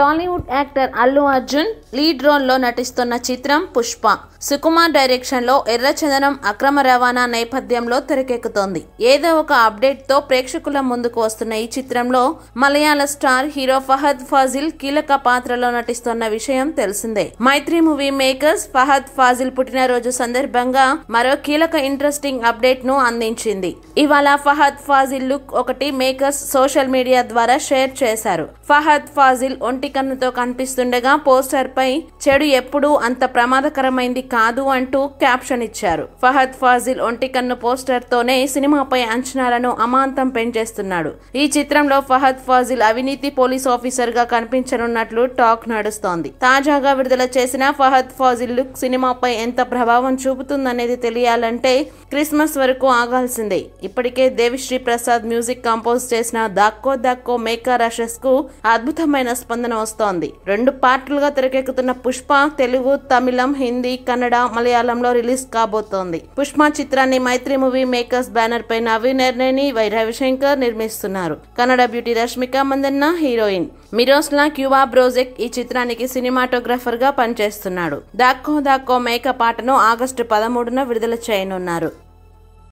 Tollywood actor Allu Arjun lead లో నటిస్తున్న చిత్రం పుష్ప సుకుమార్ డైరెక్షన్ ఎర్ర ఎర్రచందనం అక్రమ రవాణా నేపథ్యంలో తెరకెక్కుతోంది ఏదో ఒక అప్డేట్ తో ప్రేక్షకుల ముందుకు వస్తున్న ఈ చిత్రంలో మలయాళ స్టార్ హీరో ఫహద్ ఫాజిల్ కీలక పాత్రలో నటిస్తున్న విషయం తెలిసిందే మైత్రి మూవీ మేకర్స్ ఫహద్ ఫాజిల్ పుట్టినరోజు సందర్భంగా మరో కీలక ఇంట్రెస్టింగ్ అప్డేట్ ను అందించింది ఇవాళ ఫహద్ ఫాజిల్ లుక్ ఒకటి మేకర్స్ సోషల్ మీడియా ద్వారా షేర్ చేశారు ఫహద్ ఫాజిల్ ఒంటి కంటి కన్నుతో కనిపిస్తుండగా పోస్టర్ పై చెడు ఎప్పుడు అంత ప్రమాదకరమైంది కాదు అంటూ క్యాప్షన్ ఇచ్చారు ఫహద్ ఫాజిల్ ఒంటి కన్ను పోస్టర్ తోనే సినిమాపై అంచనాలను అమాంతం పెంచేస్తున్నాడు ఈ చిత్రంలో ఫహద్ ఫాజిల్ అవినీతి పోలీస్ ఆఫీసర్ గా కనిపించనున్నట్లు టాక్ నడుస్తోంది తాజాగా విడుదల చేసిన ఫహద్ ఫాజిల్ లుక్ సినిమాపై ఎంత ప్రభావం చూపుతుందనేది తెలియాలంటే క్రిస్మస్ వరకు ఆగాల్సిందే ఇప్పటికే దేవిశ్రీ ప్రసాద్ మ్యూజిక్ కంపోజ్ చేసిన దాక్కో దాక్కో మేకా రషెస్ కు అద్భుతమైన స్పందన వస్తోంది రెండు పార్టులుగా తెరకెక్కుతున్న పుష్ప తెలుగు తమిళం హిందీ కన్నడ మలయాళంలో రిలీజ్ కాబోతోంది పుష్ప చిత్రాన్ని మైత్రి మూవీ మేకర్స్ బ్యానర్ పై నవీ నిర్ణయని వై రవిశంకర్ నిర్మిస్తున్నారు Kannada beauty Rashmika Mandanna heroine Miroslaw Kuba Brozek ఈ చిత్రానికి సినిమాటోగ్రాఫర్ గా పనిచేస్తున్నాడు దాక్కో దాక్కో మేకప్ ఆటను ఆగస్టు పదమూడున విడుదల చేయనున్నారు